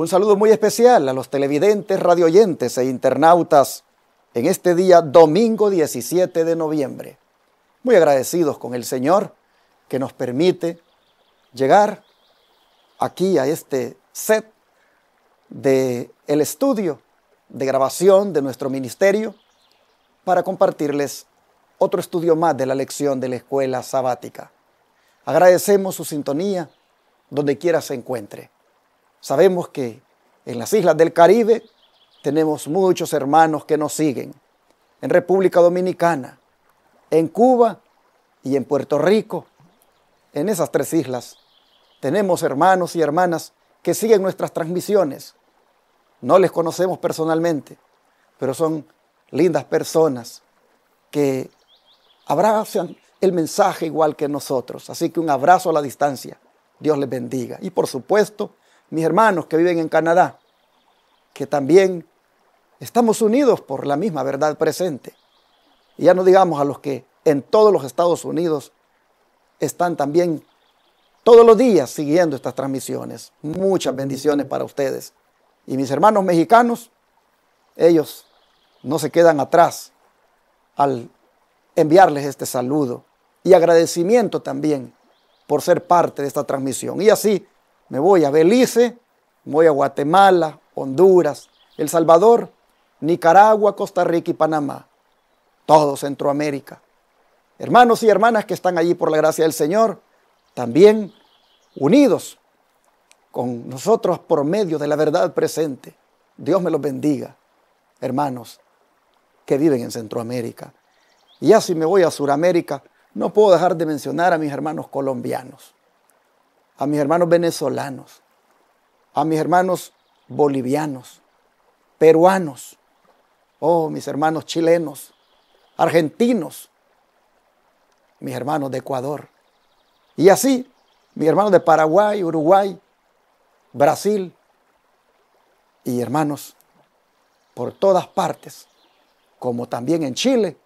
Un saludo muy especial a los televidentes, radioyentes e internautas en este día domingo 17 de noviembre. Muy agradecidos con el Señor que nos permite llegar aquí a este set de el estudio de grabación de nuestro ministerio para compartirles otro estudio más de la lección de la escuela sabática. Agradecemos su sintonía donde quiera se encuentre. Sabemos que en las islas del Caribe tenemos muchos hermanos que nos siguen, en República Dominicana, en Cuba y en Puerto Rico. En esas tres islas tenemos hermanos y hermanas que siguen nuestras transmisiones. No les conocemos personalmente, pero son lindas personas que abrazan el mensaje igual que nosotros. Así que un abrazo a la distancia. Dios les bendiga. Y por supuesto, mis hermanos que viven en Canadá, que también estamos unidos por la misma verdad presente. Y ya no digamos a los que en todos los Estados Unidos están también todos los días siguiendo estas transmisiones. Muchas bendiciones para ustedes. Y mis hermanos mexicanos, ellos no se quedan atrás al enviarles este saludo y agradecimiento también por ser parte de esta transmisión. Y así me voy a Belice, voy a Guatemala, Honduras, El Salvador, Nicaragua, Costa Rica y Panamá. Todo Centroamérica. Hermanos y hermanas que están allí por la gracia del Señor, también unidos con nosotros por medio de la verdad presente. Dios me los bendiga, hermanos que viven en Centroamérica. Y ya si me voy a Sudamérica, no puedo dejar de mencionar a mis hermanos colombianos a mis hermanos venezolanos, a mis hermanos bolivianos, peruanos, oh, mis hermanos chilenos, argentinos, mis hermanos de Ecuador. Y así, mis hermanos de Paraguay, Uruguay, Brasil y hermanos por todas partes, como también en Chile,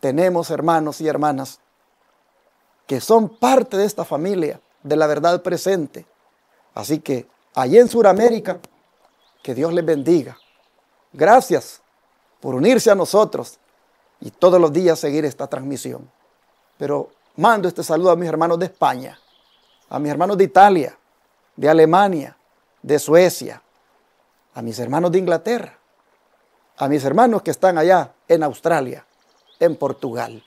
tenemos hermanos y hermanas que son parte de esta familia de la verdad presente. Así que allí en Sudamérica, que Dios les bendiga. Gracias por unirse a nosotros y todos los días seguir esta transmisión. Pero mando este saludo a mis hermanos de España, a mis hermanos de Italia, de Alemania, de Suecia, a mis hermanos de Inglaterra, a mis hermanos que están allá en Australia, en Portugal,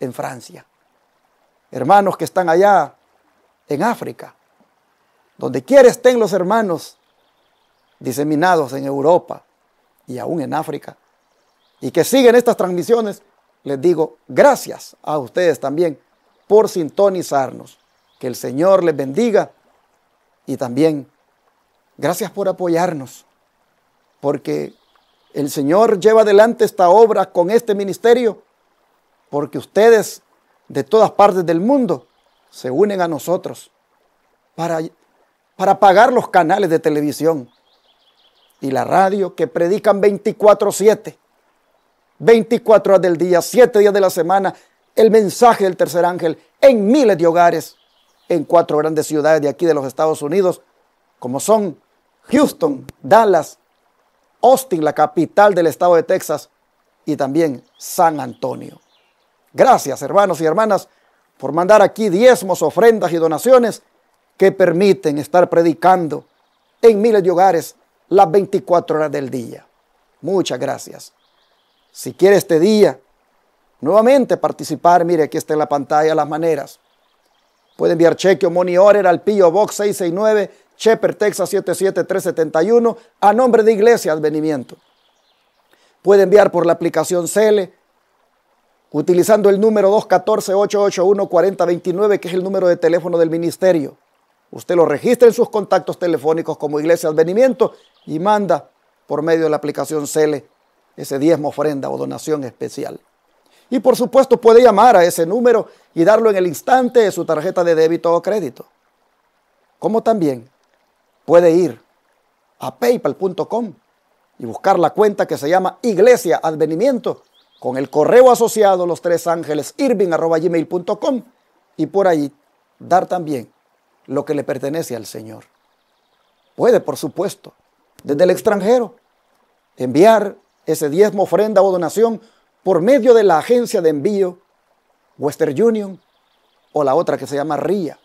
en Francia, hermanos que están allá en África, donde quiera estén los hermanos diseminados en Europa y aún en África, y que siguen estas transmisiones, les digo gracias a ustedes también por sintonizarnos. Que el Señor les bendiga y también gracias por apoyarnos, porque el Señor lleva adelante esta obra con este ministerio, porque ustedes de todas partes del mundo se unen a nosotros para, para pagar los canales de televisión y la radio que predican 24-7, 24 horas del día, 7 días de la semana, el mensaje del tercer ángel en miles de hogares, en cuatro grandes ciudades de aquí de los Estados Unidos, como son Houston, Dallas, Austin, la capital del estado de Texas, y también San Antonio. Gracias, hermanos y hermanas, por mandar aquí diezmos, ofrendas y donaciones que permiten estar predicando en miles de hogares las 24 horas del día. Muchas gracias. Si quiere este día nuevamente participar, mire, aquí está en la pantalla las maneras. Puede enviar cheque o money order al Pio Box 669, Shepherd, Texas 77371, a nombre de Iglesia Advenimiento. Puede enviar por la aplicación Cele utilizando el número 214-881-4029, que es el número de teléfono del ministerio. Usted lo registra en sus contactos telefónicos como Iglesia Advenimiento y manda por medio de la aplicación CELE ese diezmo, ofrenda o donación especial. Y por supuesto puede llamar a ese número y darlo en el instante de su tarjeta de débito o crédito. Como también puede ir a paypal.com y buscar la cuenta que se llama Iglesia Advenimiento con el correo asociado los tres ángeles irving.gmail.com y por ahí dar también lo que le pertenece al Señor. Puede, por supuesto, desde el extranjero, enviar ese diezmo, ofrenda o donación por medio de la agencia de envío Western Union o la otra que se llama RIA,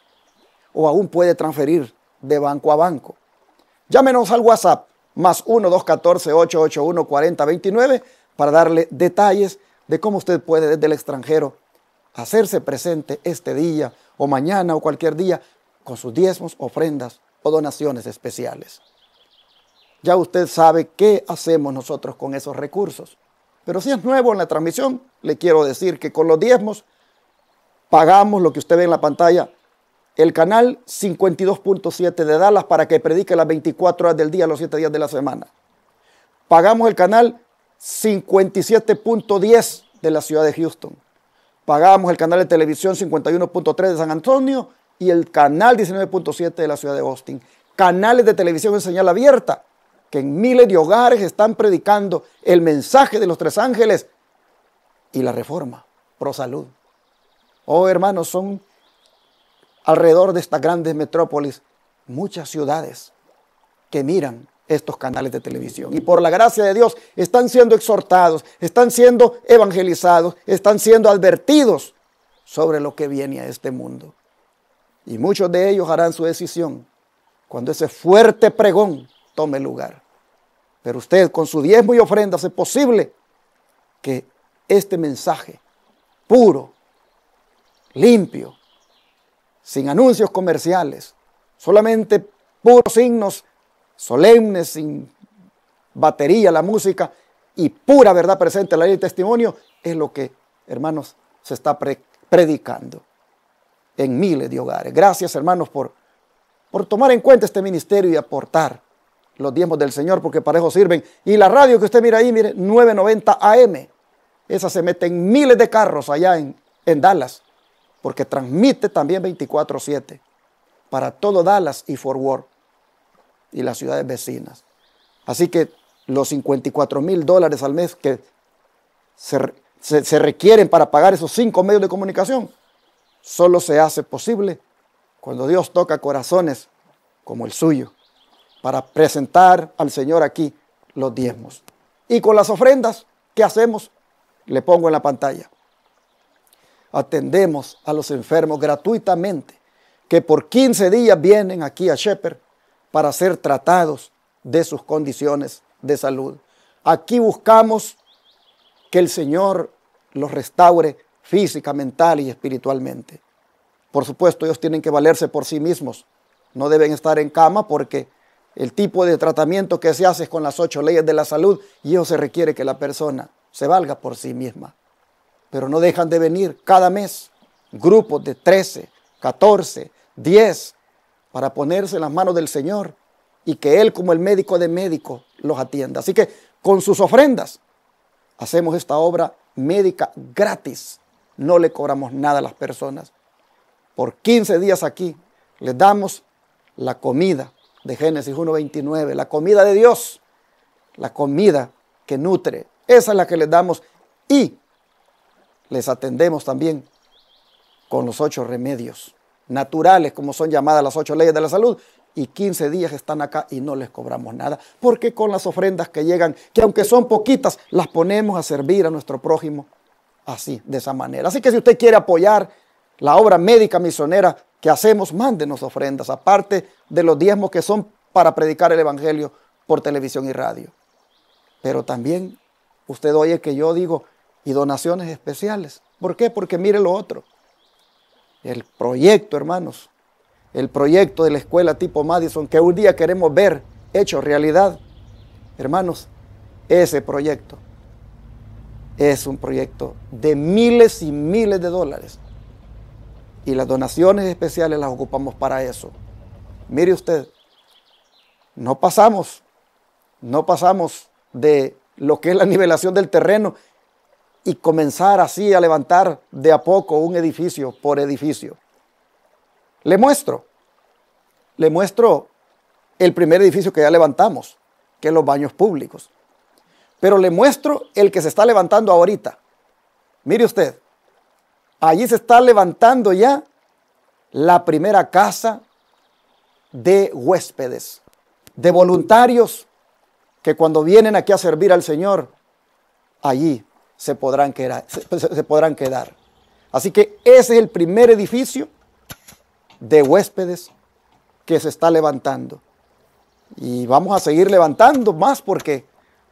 o aún puede transferir de banco a banco. Llámenos al WhatsApp más 1-214-881-4029 para darle detalles de cómo usted puede desde el extranjero hacerse presente este día o mañana o cualquier día con sus diezmos, ofrendas o donaciones especiales. Ya usted sabe qué hacemos nosotros con esos recursos. Pero si es nuevo en la transmisión, le quiero decir que con los diezmos pagamos lo que usted ve en la pantalla, el canal 52.7 de Dallas para que predique las 24 horas del día, los 7 días de la semana. Pagamos el canal 57.10 de la ciudad de Houston. Pagamos el canal de televisión 51.3 de San Antonio y el canal 19.7 de la ciudad de Austin. Canales de televisión en señal abierta que en miles de hogares están predicando el mensaje de los tres ángeles y la reforma pro salud. Oh hermanos, son alrededor de estas grandes metrópolis muchas ciudades que miran estos canales de televisión. Y por la gracia de Dios están siendo exhortados, están siendo evangelizados, están siendo advertidos sobre lo que viene a este mundo. Y muchos de ellos harán su decisión cuando ese fuerte pregón tome lugar. Pero usted con su diezmo y ofrenda es posible que este mensaje puro, limpio, sin anuncios comerciales, solamente puros signos solemne, sin batería la música y pura verdad presente en la ley del testimonio, es lo que, hermanos, se está predicando en miles de hogares. Gracias, hermanos, por, por tomar en cuenta este ministerio y aportar los diezmos del Señor, porque para eso sirven. Y la radio que usted mira ahí, mire, 990 AM. Esa se mete en miles de carros allá en, en Dallas, porque transmite también 24-7 para todo Dallas y Fort Worth y las ciudades vecinas. Así que los 54 mil dólares al mes que se, requieren para pagar esos cinco medios de comunicación, solo se hace posible cuando Dios toca corazones como el suyo para presentar al Señor aquí los diezmos. Y con las ofrendas, que hacemos? Le pongo en la pantalla. Atendemos a los enfermos gratuitamente, que por 15 días vienen aquí a Shepherd para ser tratados de sus condiciones de salud. Aquí buscamos que el Señor los restaure física, mental y espiritualmente. Por supuesto, ellos tienen que valerse por sí mismos. No deben estar en cama porque el tipo de tratamiento que se hace es con las ocho leyes de la salud y eso se requiere que la persona se valga por sí misma. Pero no dejan de venir cada mes grupos de 13, 14, 10, para ponerse en las manos del Señor y que Él como el médico de médicos los atienda. Así que con sus ofrendas hacemos esta obra médica gratis. No le cobramos nada a las personas. Por 15 días aquí les damos la comida de Génesis 1.29, la comida de Dios, la comida que nutre. Esa es la que les damos y les atendemos también con los ocho remedios naturales, como son llamadas las ocho leyes de la salud, y 15 días están acá y no les cobramos nada, porque con las ofrendas que llegan, que aunque son poquitas, las ponemos a servir a nuestro prójimo así, de esa manera. Así que si usted quiere apoyar la obra médica misionera que hacemos, mándenos ofrendas, aparte de los diezmos que son para predicar el Evangelio por televisión y radio. Pero también usted oye que yo digo, y donaciones especiales. ¿Por qué? Porque mire lo otro. El proyecto, hermanos, el proyecto de la escuela tipo Madison que un día queremos ver hecho realidad. Hermanos, ese proyecto es un proyecto de miles y miles de dólares. Y las donaciones especiales las ocupamos para eso. Mire usted, no pasamos, no pasamos de lo que es la nivelación del terreno y comenzar así a levantar de a poco un edificio por edificio. Le muestro, le muestro el primer edificio que ya levantamos, que es los baños públicos. Pero le muestro el que se está levantando ahorita. Mire usted, allí se está levantando ya la primera casa de huéspedes, de voluntarios que cuando vienen aquí a servir al Señor, allí se podrán quedar. Se, podrán quedar. Así que ese es el primer edificio de huéspedes que se está levantando. Y vamos a seguir levantando más porque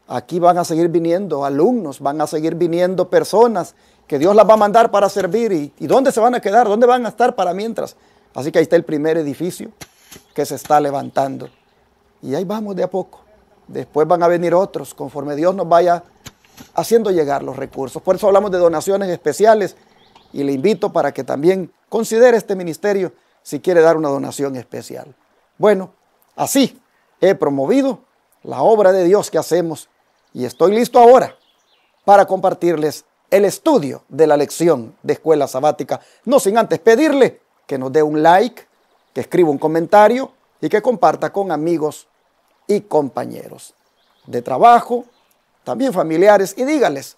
aquí van a seguir viniendo alumnos, van a seguir viniendo personas que Dios las va a mandar para servir. ¿Y, y dónde se van a quedar? ¿Dónde van a estar para mientras? Así que ahí está el primer edificio que se está levantando. Y ahí vamos de a poco. Después van a venir otros conforme Dios nos vaya haciendo llegar los recursos. Por eso hablamos de donaciones especiales y le invito para que también considere este ministerio si quiere dar una donación especial. Bueno, así he promovido la obra de Dios que hacemos y estoy listo ahora para compartirles el estudio de la lección de escuela sabática, no sin antes pedirle que nos dé un like, que escriba un comentario y que comparta con amigos y compañeros de trabajo, también familiares, y dígales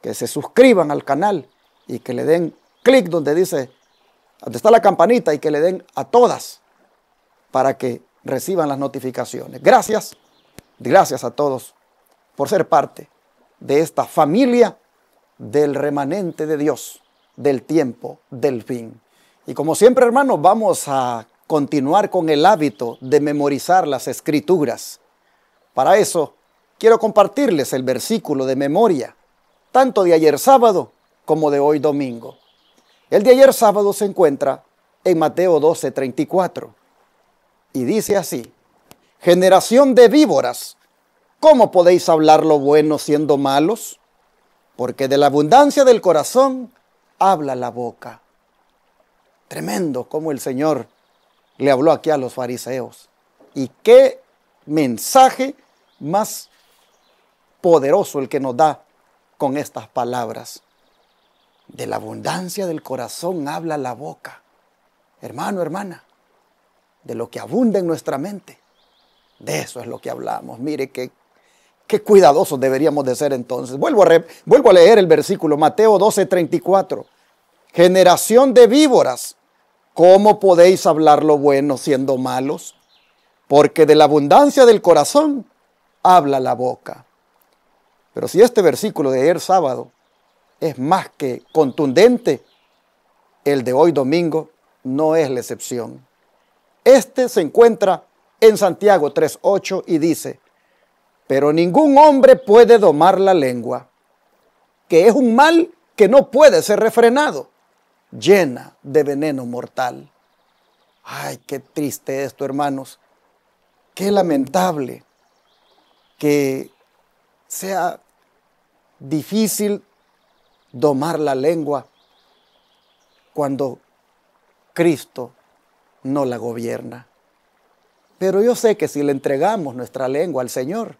que se suscriban al canal y que le den clic donde dice, donde está la campanita y que le den a todas para que reciban las notificaciones. Gracias, gracias a todos por ser parte de esta familia del remanente de Dios, del tiempo, del fin. Y como siempre, hermanos, vamos a continuar con el hábito de memorizar las escrituras. Para eso Quiero compartirles el versículo de memoria, tanto de ayer sábado como de hoy domingo. El de ayer sábado se encuentra en Mateo 12, 34. Y dice así, generación de víboras, ¿cómo podéis hablar lo bueno siendo malos? Porque de la abundancia del corazón habla la boca. Tremendo como el Señor le habló aquí a los fariseos. Y qué mensaje más poderoso el que nos da con estas palabras. De la abundancia del corazón habla la boca. Hermano, hermana, de lo que abunda en nuestra mente. De eso es lo que hablamos. Mire qué, qué cuidadosos deberíamos de ser entonces. Vuelvo a, vuelvo a leer el versículo, Mateo 12, 34. Generación de víboras, ¿cómo podéis hablar lo bueno siendo malos? Porque de la abundancia del corazón habla la boca. Pero si este versículo de ayer sábado es más que contundente, el de hoy domingo no es la excepción. Este se encuentra en Santiago 3.8 y dice, pero ningún hombre puede domar la lengua, que es un mal que no puede ser refrenado, llena de veneno mortal. Ay, qué triste esto, hermanos. Qué lamentable que sea difícil domar la lengua cuando Cristo no la gobierna. Pero yo sé que si le entregamos nuestra lengua al Señor,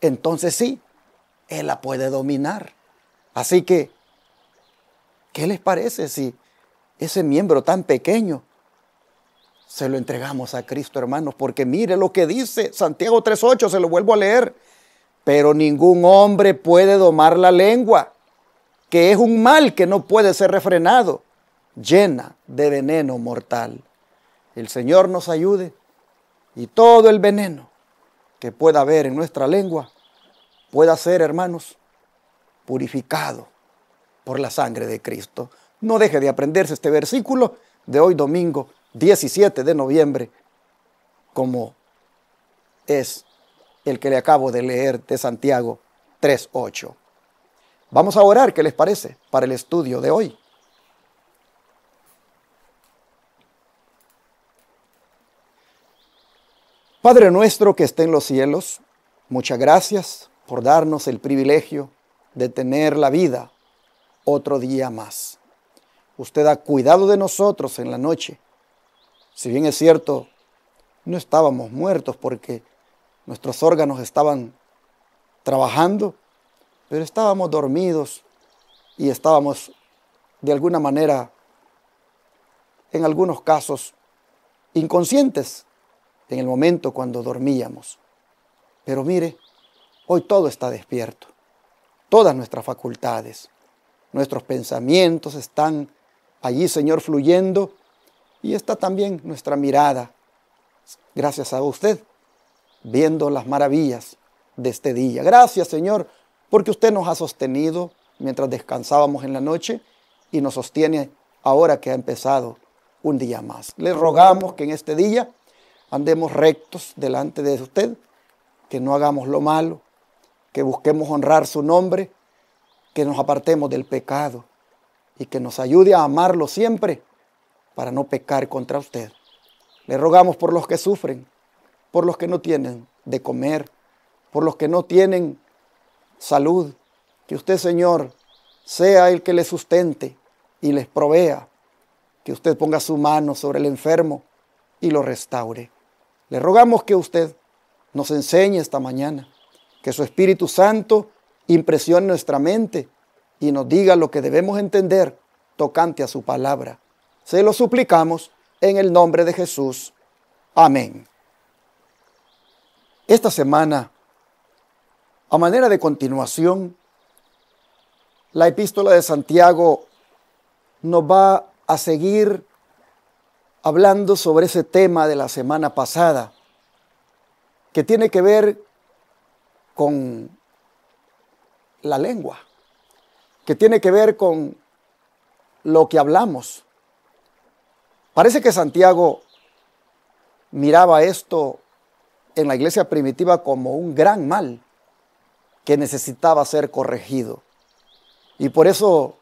entonces sí, Él la puede dominar. Así que, ¿qué les parece si ese miembro tan pequeño se lo entregamos a Cristo, hermanos? Porque mire lo que dice Santiago 3.8, se lo vuelvo a leer. Pero ningún hombre puede domar la lengua, que es un mal que no puede ser refrenado, llena de veneno mortal. El Señor nos ayude y todo el veneno que pueda haber en nuestra lengua pueda ser, hermanos, purificado por la sangre de Cristo. No deje de aprenderse este versículo de hoy domingo 17 de noviembre como es el que le acabo de leer de Santiago 3.8. Vamos a orar, ¿qué les parece? Para el estudio de hoy. Padre nuestro que esté en los cielos, muchas gracias por darnos el privilegio de tener la vida otro día más. Usted ha cuidado de nosotros en la noche. Si bien es cierto, no estábamos muertos porque nuestros órganos estaban trabajando, pero estábamos dormidos y estábamos de alguna manera, en algunos casos, inconscientes en el momento cuando dormíamos. Pero mire, hoy todo está despierto, todas nuestras facultades, nuestros pensamientos están allí, Señor, fluyendo y está también nuestra mirada, gracias a usted viendo las maravillas de este día. Gracias, Señor, porque usted nos ha sostenido mientras descansábamos en la noche y nos sostiene ahora que ha empezado un día más. Le rogamos que en este día andemos rectos delante de usted, que no hagamos lo malo, que busquemos honrar su nombre, que nos apartemos del pecado y que nos ayude a amarlo siempre para no pecar contra usted. Le rogamos por los que sufren, por los que no tienen de comer, por los que no tienen salud. Que usted, Señor, sea el que les sustente y les provea. Que usted ponga su mano sobre el enfermo y lo restaure. Le rogamos que usted nos enseñe esta mañana, que su Espíritu Santo impresione nuestra mente y nos diga lo que debemos entender tocante a su palabra. Se lo suplicamos en el nombre de Jesús. Amén esta semana, a manera de continuación, la epístola de Santiago nos va a seguir hablando sobre ese tema de la semana pasada, que tiene que ver con la lengua, que tiene que ver con lo que hablamos. Parece que Santiago miraba esto en la iglesia primitiva como un gran mal que necesitaba ser corregido. Y por eso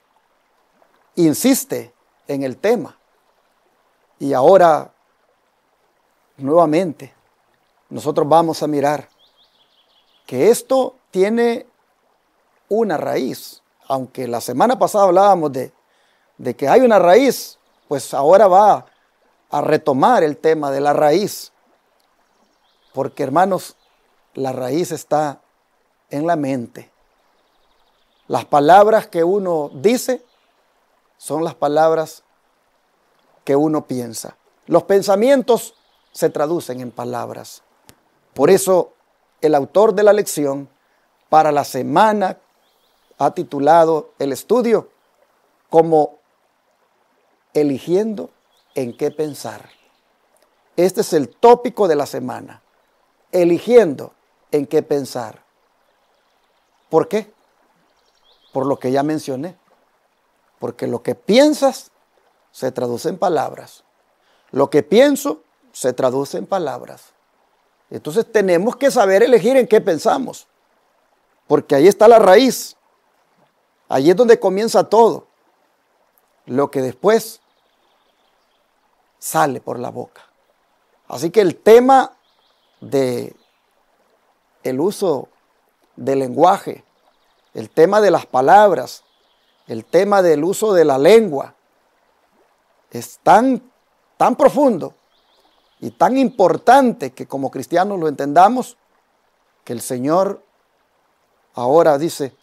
insiste en el tema. Y ahora, nuevamente, nosotros vamos a mirar que esto tiene una raíz. Aunque la semana pasada hablábamos de, de que hay una raíz, pues ahora va a retomar el tema de la raíz. Porque hermanos, la raíz está en la mente. Las palabras que uno dice son las palabras que uno piensa. Los pensamientos se traducen en palabras. Por eso el autor de la lección para la semana ha titulado el estudio como eligiendo en qué pensar. Este es el tópico de la semana eligiendo en qué pensar. ¿Por qué? Por lo que ya mencioné. Porque lo que piensas se traduce en palabras. Lo que pienso se traduce en palabras. Entonces tenemos que saber elegir en qué pensamos. Porque ahí está la raíz. Ahí es donde comienza todo. Lo que después sale por la boca. Así que el tema de el uso del lenguaje, el tema de las palabras, el tema del uso de la lengua, es tan, tan profundo y tan importante que como cristianos lo entendamos, que el Señor ahora dice,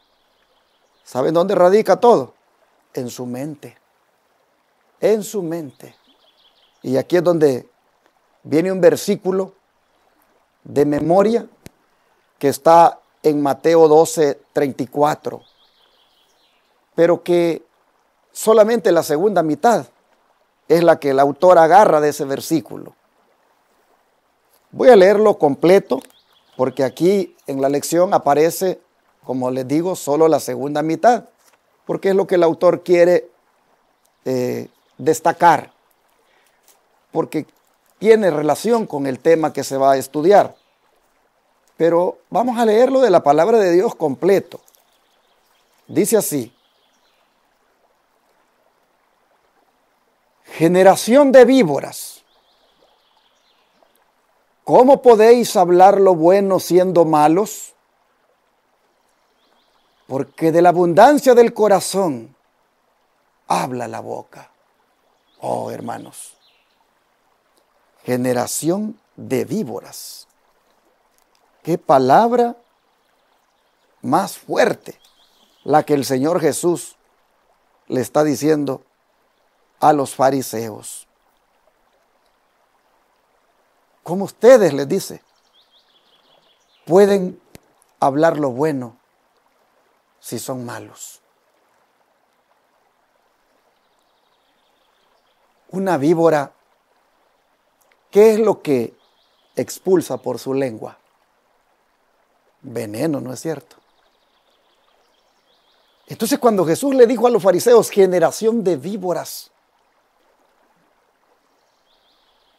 ¿saben dónde radica todo? En su mente, en su mente. Y aquí es donde viene un versículo de memoria que está en Mateo 12, 34, pero que solamente la segunda mitad es la que el autor agarra de ese versículo. Voy a leerlo completo porque aquí en la lección aparece, como les digo, solo la segunda mitad, porque es lo que el autor quiere eh, destacar, porque tiene relación con el tema que se va a estudiar. Pero vamos a leerlo de la palabra de Dios completo. Dice así. Generación de víboras. ¿Cómo podéis hablar lo bueno siendo malos? Porque de la abundancia del corazón habla la boca. Oh, hermanos. Generación de víboras. Qué palabra más fuerte la que el Señor Jesús le está diciendo a los fariseos. Como ustedes les dice, pueden hablar lo bueno si son malos. Una víbora, ¿qué es lo que expulsa por su lengua? veneno, ¿no es cierto? Entonces cuando Jesús le dijo a los fariseos, generación de víboras,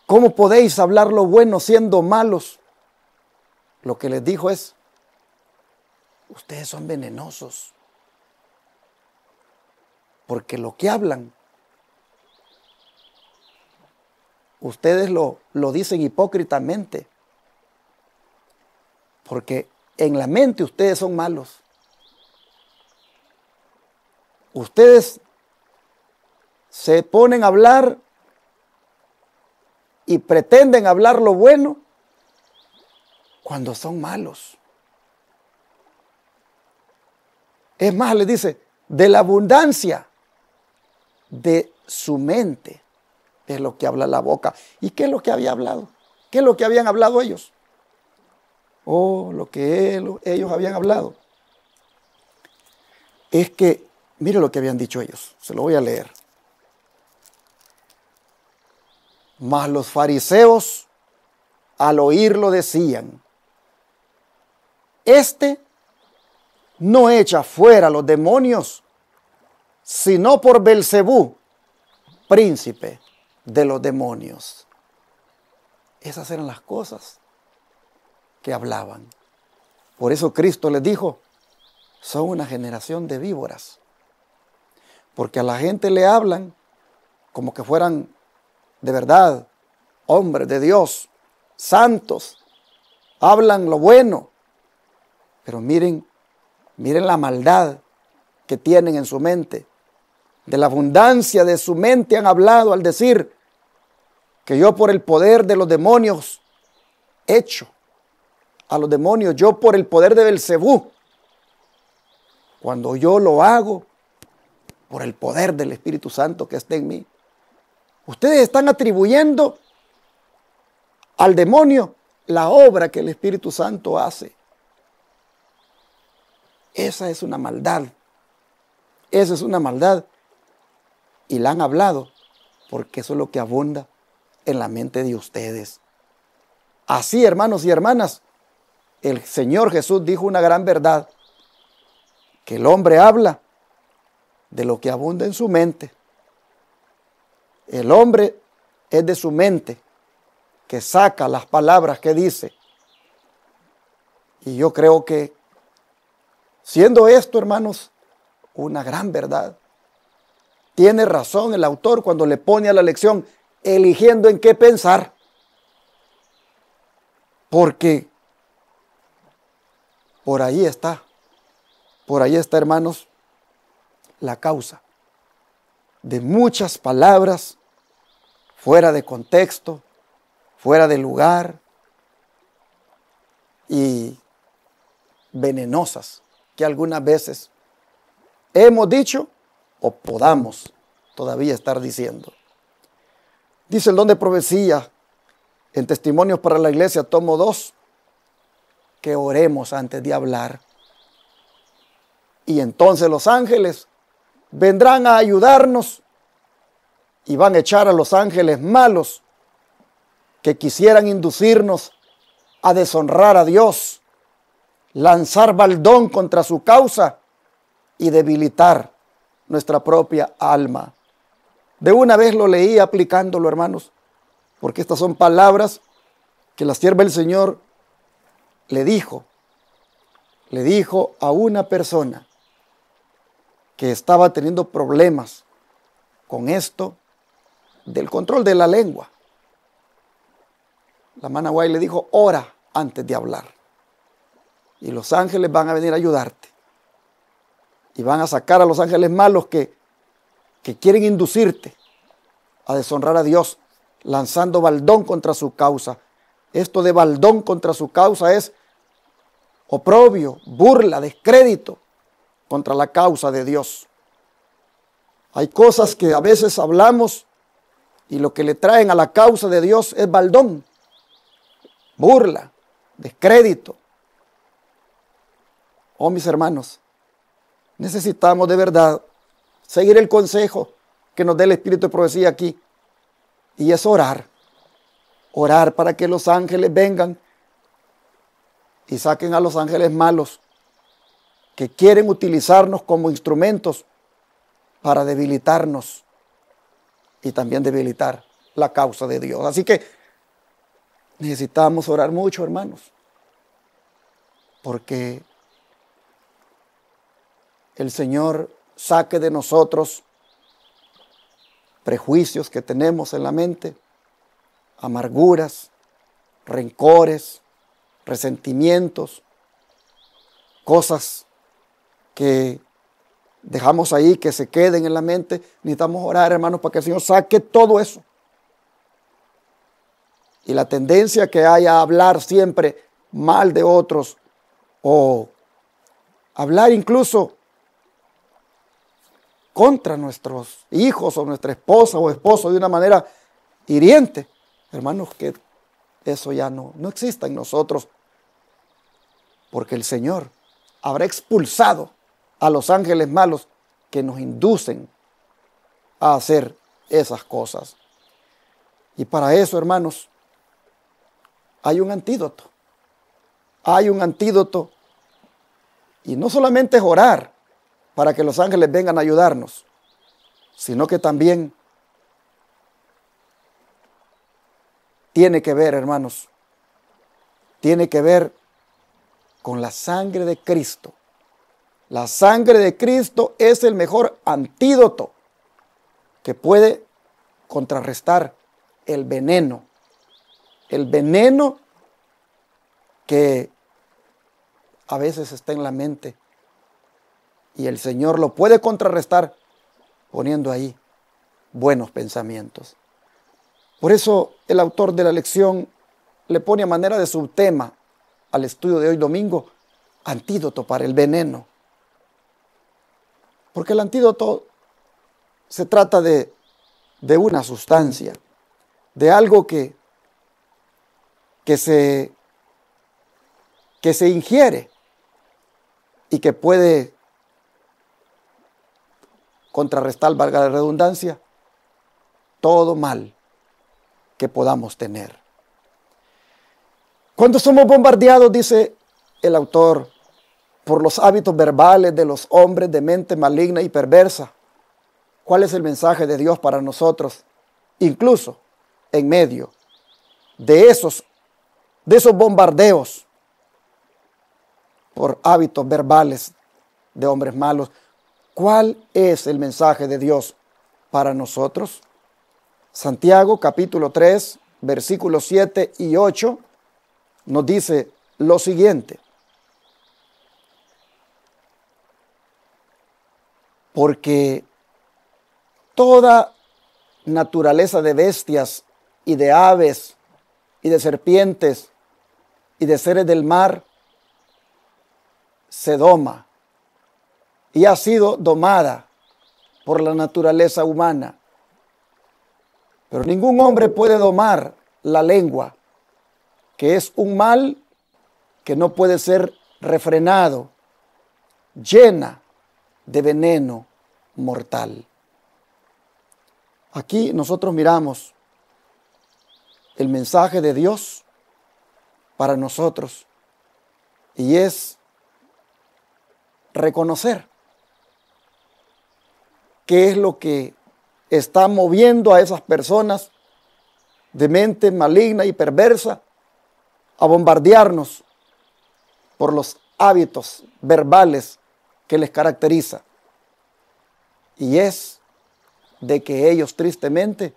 ¿cómo podéis hablar lo bueno siendo malos? Lo que les dijo es, ustedes son venenosos, porque lo que hablan, ustedes lo, lo dicen hipócritamente, porque en la mente ustedes son malos. Ustedes se ponen a hablar y pretenden hablar lo bueno cuando son malos. Es más, les dice, de la abundancia de su mente es lo que habla la boca. ¿Y qué es lo que había hablado? ¿Qué es lo que habían hablado ellos? o oh, lo que ellos habían hablado, es que, mire lo que habían dicho ellos, se lo voy a leer. Mas los fariseos al oírlo decían, este no echa fuera los demonios, sino por Belcebú, príncipe de los demonios. Esas eran las cosas que hablaban. Por eso Cristo les dijo, son una generación de víboras. Porque a la gente le hablan como que fueran de verdad hombres de Dios, santos, hablan lo bueno. Pero miren, miren la maldad que tienen en su mente. De la abundancia de su mente han hablado al decir que yo por el poder de los demonios hecho a los demonios, yo por el poder de Belcebú. Cuando yo lo hago por el poder del Espíritu Santo que está en mí. Ustedes están atribuyendo al demonio la obra que el Espíritu Santo hace. Esa es una maldad. Esa es una maldad. Y la han hablado porque eso es lo que abunda en la mente de ustedes. Así, hermanos y hermanas, el Señor Jesús dijo una gran verdad, que el hombre habla de lo que abunda en su mente. El hombre es de su mente que saca las palabras que dice. Y yo creo que, siendo esto, hermanos, una gran verdad, tiene razón el autor cuando le pone a la lección eligiendo en qué pensar. Porque por ahí está, por ahí está, hermanos, la causa de muchas palabras fuera de contexto, fuera de lugar y venenosas que algunas veces hemos dicho o podamos todavía estar diciendo. Dice el don de profecía en Testimonios para la Iglesia, tomo 2, que oremos antes de hablar. Y entonces los ángeles vendrán a ayudarnos y van a echar a los ángeles malos que quisieran inducirnos a deshonrar a Dios, lanzar baldón contra su causa y debilitar nuestra propia alma. De una vez lo leí aplicándolo, hermanos, porque estas son palabras que las sierva el Señor le dijo, le dijo a una persona que estaba teniendo problemas con esto del control de la lengua. La Managuay le dijo, ora antes de hablar. Y los ángeles van a venir a ayudarte. Y van a sacar a los ángeles malos que, que quieren inducirte a deshonrar a Dios, lanzando baldón contra su causa. Esto de baldón contra su causa es oprobio, burla, descrédito contra la causa de Dios. Hay cosas que a veces hablamos y lo que le traen a la causa de Dios es baldón, burla, descrédito. Oh, mis hermanos, necesitamos de verdad seguir el consejo que nos dé el Espíritu de Profecía aquí. Y es orar. Orar para que los ángeles vengan y saquen a los ángeles malos que quieren utilizarnos como instrumentos para debilitarnos y también debilitar la causa de Dios. Así que necesitamos orar mucho, hermanos, porque el Señor saque de nosotros prejuicios que tenemos en la mente, amarguras, rencores, resentimientos, cosas que dejamos ahí, que se queden en la mente. Necesitamos orar, hermanos, para que el Señor saque todo eso. Y la tendencia que hay a hablar siempre mal de otros o hablar incluso contra nuestros hijos o nuestra esposa o esposo de una manera hiriente. Hermanos, que eso ya no, no exista en nosotros porque el Señor habrá expulsado a los ángeles malos que nos inducen a hacer esas cosas. Y para eso, hermanos, hay un antídoto. Hay un antídoto. Y no solamente es orar para que los ángeles vengan a ayudarnos, sino que también tiene que ver, hermanos, tiene que ver con la sangre de Cristo. La sangre de Cristo es el mejor antídoto que puede contrarrestar el veneno. El veneno que a veces está en la mente. Y el Señor lo puede contrarrestar poniendo ahí buenos pensamientos. Por eso el autor de la lección le pone a manera de subtema al estudio de hoy domingo, antídoto para el veneno. Porque el antídoto se trata de, de una sustancia, de algo que, que, se, que se ingiere y que puede contrarrestar, valga la redundancia, todo mal que podamos tener. Cuando somos bombardeados, dice el autor, por los hábitos verbales de los hombres de mente maligna y perversa, ¿cuál es el mensaje de Dios para nosotros? Incluso en medio de esos, de esos bombardeos por hábitos verbales de hombres malos, ¿cuál es el mensaje de Dios para nosotros? Santiago capítulo 3, versículos 7 y 8 nos dice lo siguiente. Porque toda naturaleza de bestias y de aves y de serpientes y de seres del mar se doma y ha sido domada por la naturaleza humana. Pero ningún hombre puede domar la lengua, que es un mal que no puede ser refrenado, llena de veneno mortal. Aquí nosotros miramos el mensaje de Dios para nosotros y es reconocer qué es lo que está moviendo a esas personas de mente maligna y perversa a bombardearnos por los hábitos verbales que les caracteriza. Y es de que ellos tristemente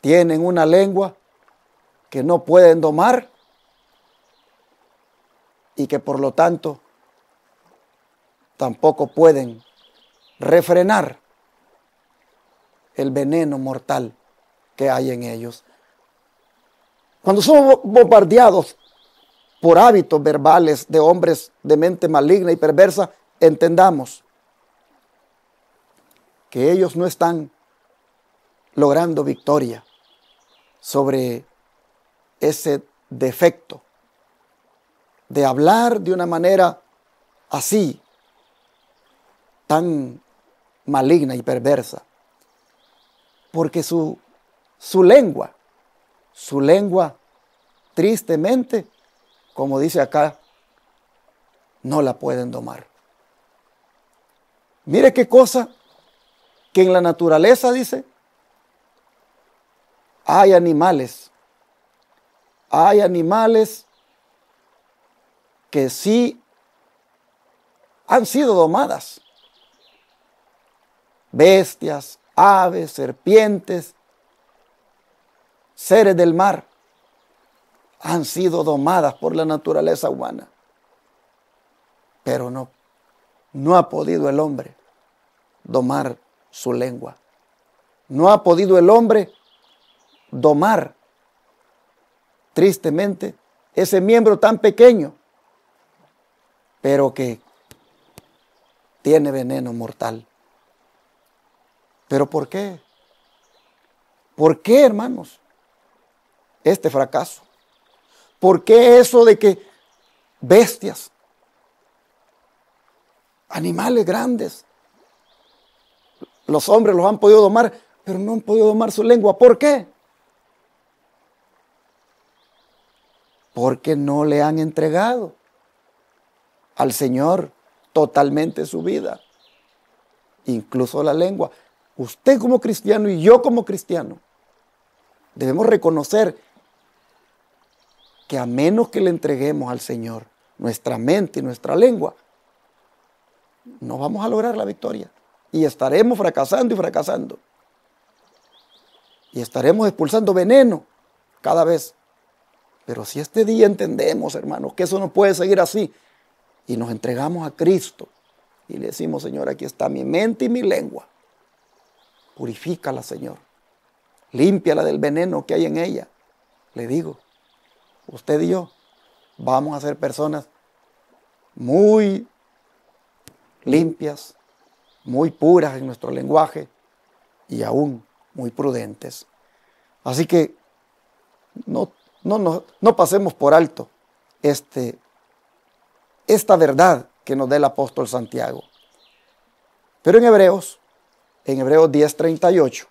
tienen una lengua que no pueden domar y que por lo tanto tampoco pueden refrenar el veneno mortal que hay en ellos. Cuando somos bombardeados por hábitos verbales de hombres de mente maligna y perversa, entendamos que ellos no están logrando victoria sobre ese defecto de hablar de una manera así, tan maligna y perversa, porque su, su lengua su lengua, tristemente, como dice acá, no la pueden domar. Mire qué cosa que en la naturaleza dice, hay animales, hay animales que sí han sido domadas, bestias, aves, serpientes, seres del mar han sido domadas por la naturaleza humana. Pero no, no ha podido el hombre domar su lengua. No ha podido el hombre domar, tristemente, ese miembro tan pequeño, pero que tiene veneno mortal. ¿Pero por qué? ¿Por qué, hermanos? este fracaso? ¿Por qué eso de que bestias, animales grandes, los hombres los han podido domar, pero no han podido domar su lengua? ¿Por qué? Porque no le han entregado al Señor totalmente su vida, incluso la lengua. Usted como cristiano y yo como cristiano debemos reconocer que a menos que le entreguemos al Señor nuestra mente y nuestra lengua, no vamos a lograr la victoria. Y estaremos fracasando y fracasando. Y estaremos expulsando veneno cada vez. Pero si este día entendemos, hermanos, que eso no puede seguir así, y nos entregamos a Cristo y le decimos, Señor, aquí está mi mente y mi lengua. Purifícala, Señor. Límpiala del veneno que hay en ella. Le digo, usted y yo, vamos a ser personas muy limpias, muy puras en nuestro lenguaje y aún muy prudentes. Así que no, no, pasemos por alto este, esta verdad que nos da el apóstol Santiago. Pero en Hebreos, en Hebreos 10:38,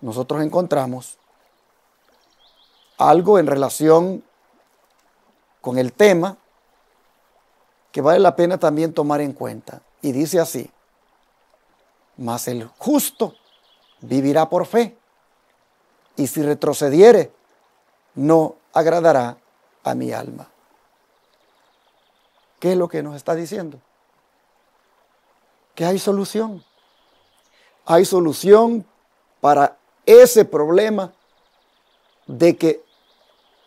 nosotros encontramos algo en relación con el tema que vale la pena también tomar en cuenta. Y dice así, mas el justo vivirá por fe, y si retrocediere, no agradará a mi alma. ¿Qué es lo que nos está diciendo? Que hay solución. Hay solución para ese problema de que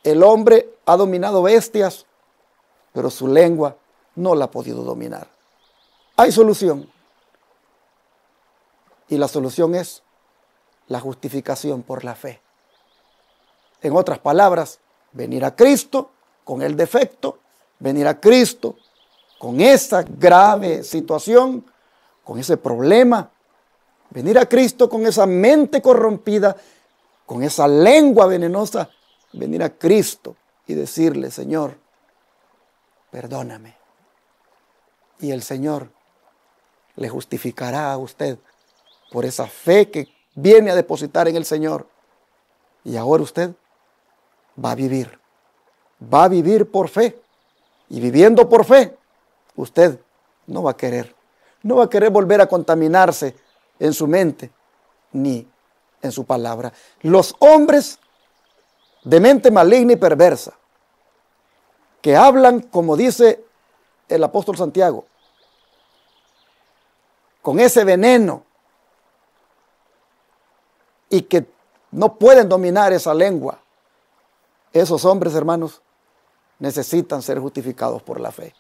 el hombre ha dominado bestias, pero su lengua no la ha podido dominar. Hay solución. Y la solución es la justificación por la fe. En otras palabras, venir a Cristo con el defecto, venir a Cristo con esa grave situación, con ese problema, venir a Cristo con esa mente corrompida, con esa lengua venenosa venir a Cristo y decirle, Señor, perdóname. Y el Señor le justificará a usted por esa fe que viene a depositar en el Señor. Y ahora usted va a vivir, va a vivir por fe. Y viviendo por fe, usted no va a querer, no va a querer volver a contaminarse en su mente ni en su palabra. Los hombres de mente maligna y perversa, que hablan, como dice el apóstol Santiago, con ese veneno y que no pueden dominar esa lengua. Esos hombres, hermanos, necesitan ser justificados por la fe,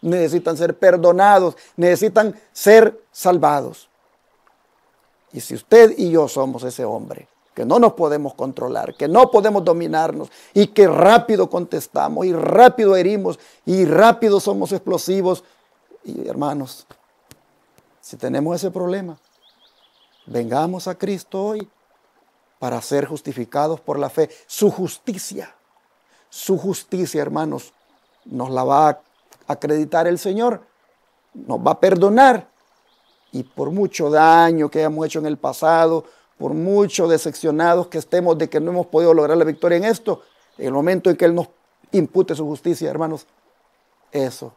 necesitan ser perdonados, necesitan ser salvados. Y si usted y yo somos ese hombre, que no nos podemos controlar, que no podemos dominarnos y que rápido contestamos y rápido herimos y rápido somos explosivos. Y hermanos, si tenemos ese problema, vengamos a Cristo hoy para ser justificados por la fe. Su justicia, su justicia, hermanos, nos la va a acreditar el Señor, nos va a perdonar y por mucho daño que hayamos hecho en el pasado, por mucho decepcionados que estemos de que no hemos podido lograr la victoria en esto, en el momento en que Él nos impute su justicia, hermanos, eso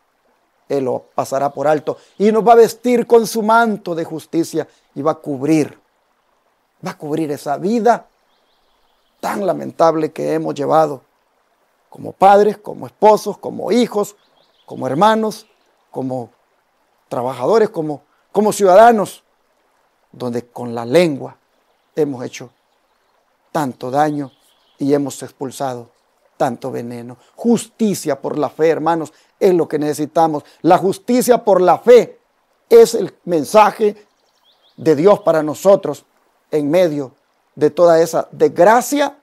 Él lo pasará por alto y nos va a vestir con su manto de justicia y va a cubrir, va a cubrir esa vida tan lamentable que hemos llevado como padres, como esposos, como hijos, como hermanos, como trabajadores, como, como ciudadanos, donde con la lengua hemos hecho tanto daño y hemos expulsado tanto veneno. Justicia por la fe, hermanos, es lo que necesitamos. La justicia por la fe es el mensaje de Dios para nosotros en medio de toda esa desgracia,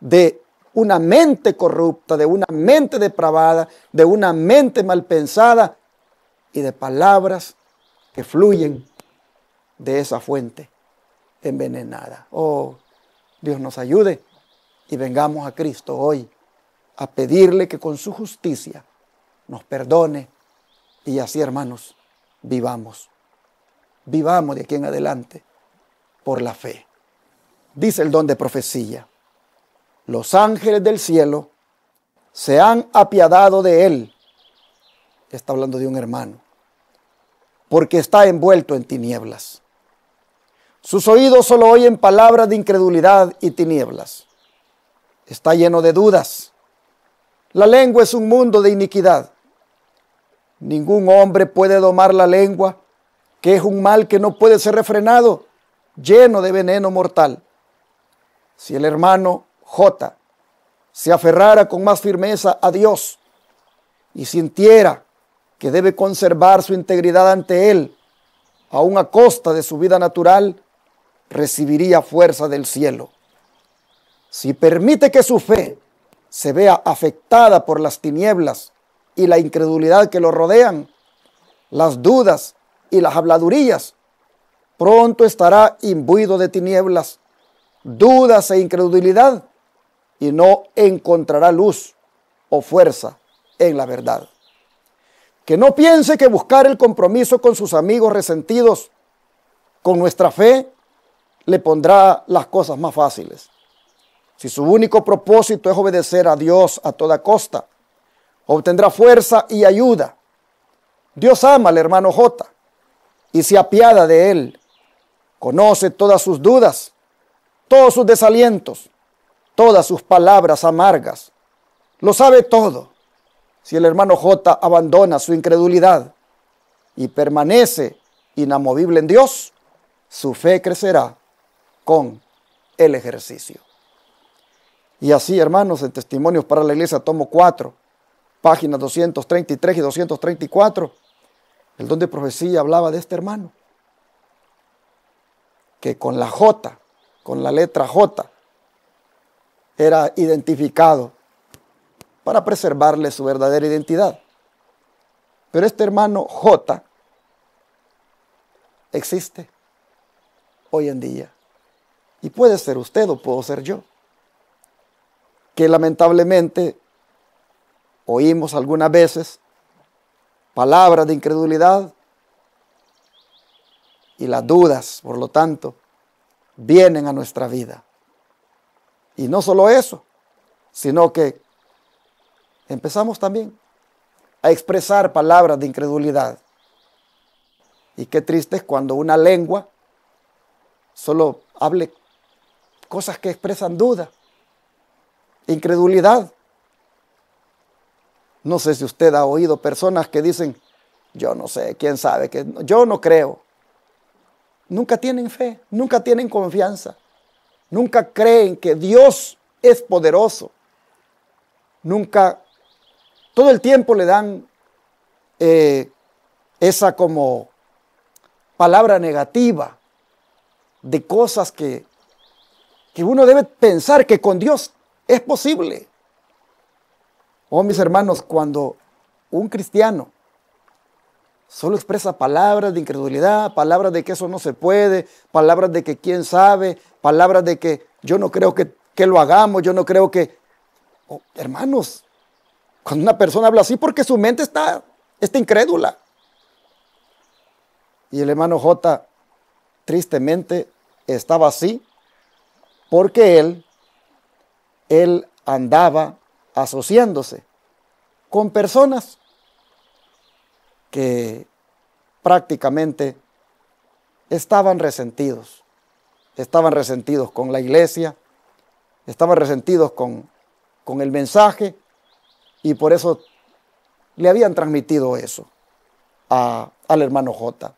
de una mente corrupta, de una mente depravada, de una mente mal pensada y de palabras que fluyen de esa fuente envenenada. Oh, Dios nos ayude y vengamos a Cristo hoy a pedirle que con su justicia nos perdone y así, hermanos, vivamos. Vivamos de aquí en adelante por la fe. Dice el don de profecía. Los ángeles del cielo se han apiadado de él. Está hablando de un hermano. Porque está envuelto en tinieblas. Sus oídos solo oyen palabras de incredulidad y tinieblas. Está lleno de dudas. La lengua es un mundo de iniquidad. Ningún hombre puede domar la lengua, que es un mal que no puede ser refrenado, lleno de veneno mortal. Si el hermano J se aferrara con más firmeza a Dios y sintiera que debe conservar su integridad ante Él, aun a costa de su vida natural, recibiría fuerza del cielo. Si permite que su fe se vea afectada por las tinieblas y la incredulidad que lo rodean, las dudas y las habladurías, pronto estará imbuido de tinieblas, dudas e incredulidad y no encontrará luz o fuerza en la verdad. Que no piense que buscar el compromiso con sus amigos resentidos, con nuestra fe, le pondrá las cosas más fáciles. Si su único propósito es obedecer a Dios a toda costa, obtendrá fuerza y ayuda. Dios ama al hermano J y se apiada de él. Conoce todas sus dudas, todos sus desalientos, todas sus palabras amargas. Lo sabe todo. Si el hermano J abandona su incredulidad y permanece inamovible en Dios, su fe crecerá con el ejercicio. Y así, hermanos, en Testimonios para la Iglesia, tomo 4, páginas 233 y 234, el don de profecía hablaba de este hermano, que con la J, con la letra J, era identificado para preservarle su verdadera identidad. Pero este hermano J existe hoy en día. Y puede ser usted o puedo ser yo. Que lamentablemente oímos algunas veces palabras de incredulidad y las dudas, por lo tanto, vienen a nuestra vida. Y no solo eso, sino que empezamos también a expresar palabras de incredulidad. Y qué triste es cuando una lengua solo hable cosas que expresan duda, incredulidad. No sé si usted ha oído personas que dicen, yo no sé, quién sabe, que yo no creo. Nunca tienen fe, nunca tienen confianza, nunca creen que Dios es poderoso, nunca, todo el tiempo le dan eh, esa como palabra negativa de cosas que que uno debe pensar que con Dios es posible. Oh, mis hermanos, cuando un cristiano solo expresa palabras de incredulidad, palabras de que eso no se puede, palabras de que quién sabe, palabras de que yo no creo que, que lo hagamos, yo no creo que... Oh, hermanos, cuando una persona habla así, porque su mente está, está incrédula. Y el hermano J, tristemente, estaba así porque él, él andaba asociándose con personas que prácticamente estaban resentidos, estaban resentidos con la iglesia, estaban resentidos con, con el mensaje y por eso le habían transmitido eso a, al hermano J.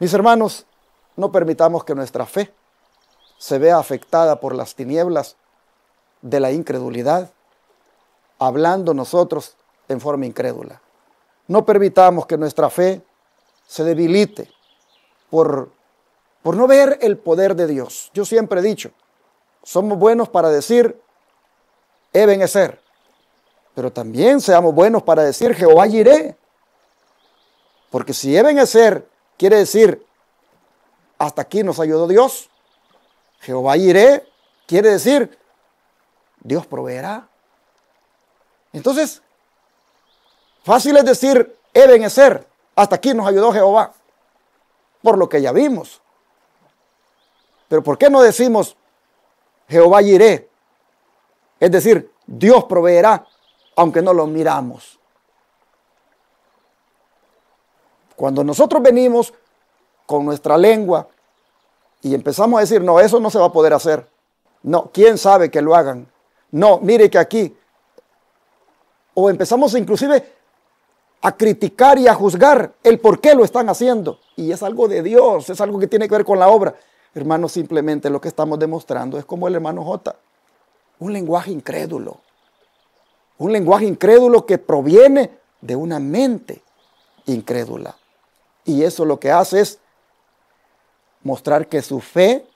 Mis hermanos, no permitamos que nuestra fe se vea afectada por las tinieblas de la incredulidad, hablando nosotros en forma incrédula. No permitamos que nuestra fe se debilite por, por no ver el poder de Dios. Yo siempre he dicho, somos buenos para decir, he vencer, pero también seamos buenos para decir, Jehová iré. Porque si he vencer, quiere decir, hasta aquí nos ayudó Dios. Jehová iré quiere decir, Dios proveerá. Entonces, fácil es decir, he ser, hasta aquí nos ayudó Jehová, por lo que ya vimos. Pero ¿por qué no decimos, Jehová iré? Es decir, Dios proveerá, aunque no lo miramos. Cuando nosotros venimos con nuestra lengua y empezamos a decir, no, eso no se va a poder hacer. No, quién sabe que lo hagan. No, mire que aquí. O empezamos inclusive a criticar y a juzgar el por qué lo están haciendo. Y es algo de Dios, es algo que tiene que ver con la obra. Hermanos, simplemente lo que estamos demostrando es como el hermano J, un lenguaje incrédulo. Un lenguaje incrédulo que proviene de una mente incrédula. Y eso lo que hace es mostrar que su fe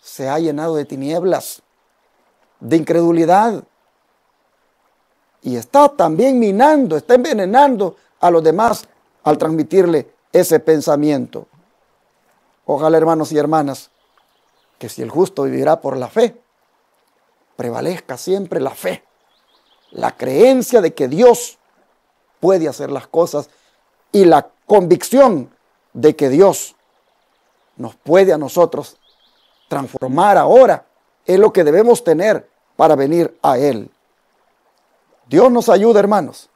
se ha llenado de tinieblas, de incredulidad. Y está también minando, está envenenando a los demás al transmitirle ese pensamiento. Ojalá, hermanos y hermanas, que si el justo vivirá por la fe, prevalezca siempre la fe, la creencia de que Dios puede hacer las cosas y la convicción de que Dios nos puede a nosotros transformar ahora. Es lo que debemos tener para venir a Él. Dios nos ayuda, hermanos,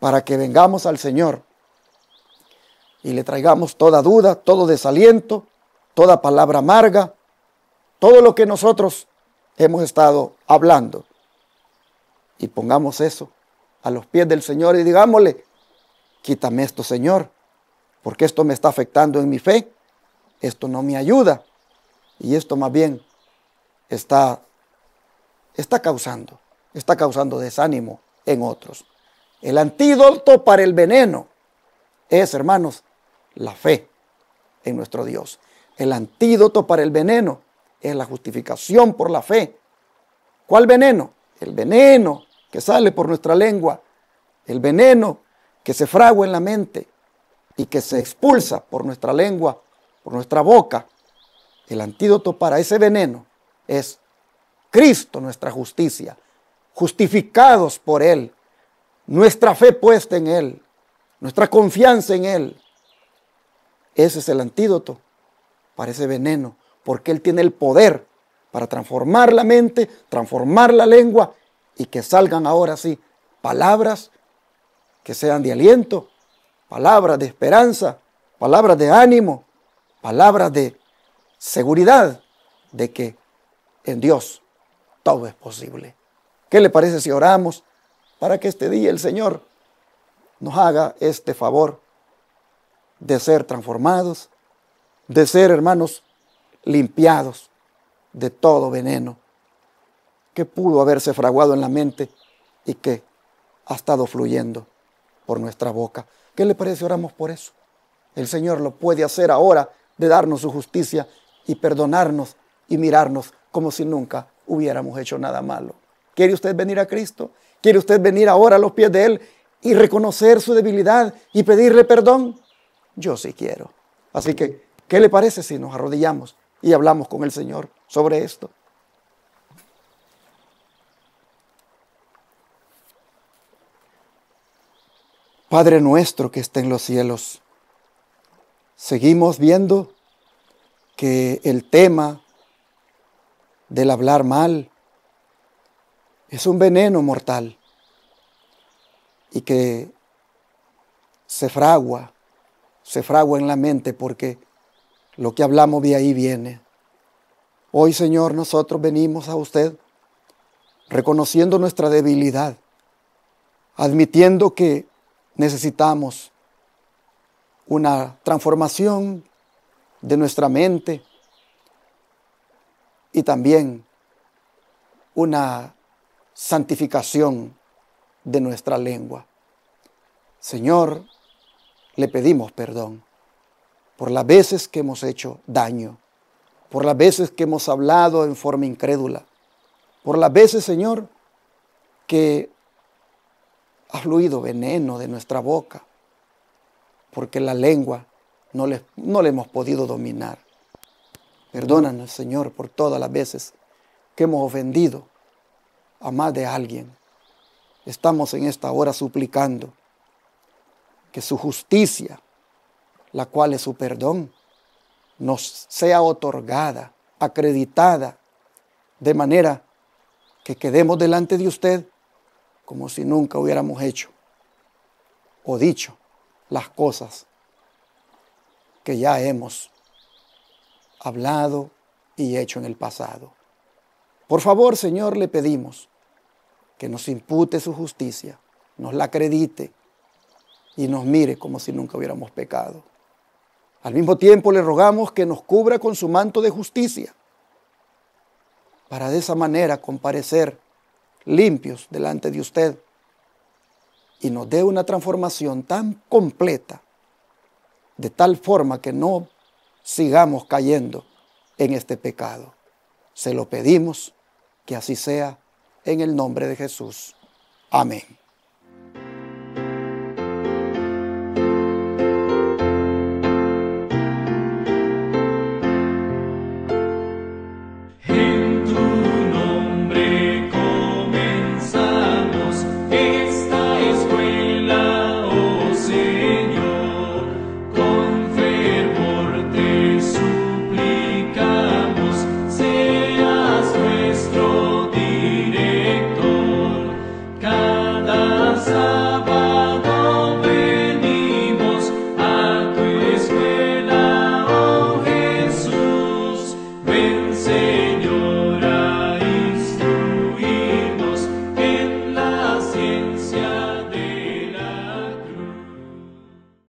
para que vengamos al Señor y le traigamos toda duda, todo desaliento, toda palabra amarga, todo lo que nosotros hemos estado hablando. Y pongamos eso a los pies del Señor y digámosle, quítame esto, Señor, porque esto me está afectando en mi fe, esto no me ayuda y esto más bien está, está causando, está causando desánimo en otros. El antídoto para el veneno es, hermanos, la fe en nuestro Dios. El antídoto para el veneno es la justificación por la fe. ¿Cuál veneno? El veneno que sale por nuestra lengua, el veneno que se fragua en la mente y que se expulsa por nuestra lengua por nuestra boca, el antídoto para ese veneno es Cristo, nuestra justicia, justificados por Él, nuestra fe puesta en Él, nuestra confianza en Él. Ese es el antídoto para ese veneno, porque Él tiene el poder para transformar la mente, transformar la lengua y que salgan ahora sí palabras que sean de aliento, palabras de esperanza, palabras de ánimo, palabras de seguridad de que en Dios todo es posible. ¿Qué le parece si oramos para que este día el Señor nos haga este favor de ser transformados, de ser hermanos limpiados de todo veneno que pudo haberse fraguado en la mente y que ha estado fluyendo por nuestra boca? ¿Qué le parece oramos por eso? El Señor lo puede hacer ahora de darnos su justicia y perdonarnos y mirarnos como si nunca hubiéramos hecho nada malo. ¿Quiere usted venir a Cristo? ¿Quiere usted venir ahora a los pies de Él y reconocer su debilidad y pedirle perdón? Yo sí quiero. Así que, ¿qué le parece si nos arrodillamos y hablamos con el Señor sobre esto? Padre nuestro que está en los cielos, seguimos viendo que el tema del hablar mal es un veneno mortal y que se fragua, se fragua en la mente porque lo que hablamos de ahí viene. Hoy, Señor, nosotros venimos a usted reconociendo nuestra debilidad, admitiendo que necesitamos una transformación de nuestra mente y también una santificación de nuestra lengua. Señor, le pedimos perdón por las veces que hemos hecho daño, por las veces que hemos hablado en forma incrédula, por las veces, Señor, que ha fluido veneno de nuestra boca, porque la lengua no le, hemos podido dominar. Perdónanos, Señor, por todas las veces que hemos ofendido a más de alguien. Estamos en esta hora suplicando que su justicia, la cual es su perdón, nos sea otorgada, acreditada, de manera que quedemos delante de usted como si nunca hubiéramos hecho o dicho las cosas que ya hemos hablado y hecho en el pasado. Por favor, Señor, le pedimos que nos impute su justicia, nos la acredite y nos mire como si nunca hubiéramos pecado. Al mismo tiempo le rogamos que nos cubra con su manto de justicia, para de esa manera comparecer limpios delante de usted y nos dé una transformación tan completa de tal forma que no sigamos cayendo en este pecado. Se lo pedimos que así sea en el nombre de Jesús. Amén.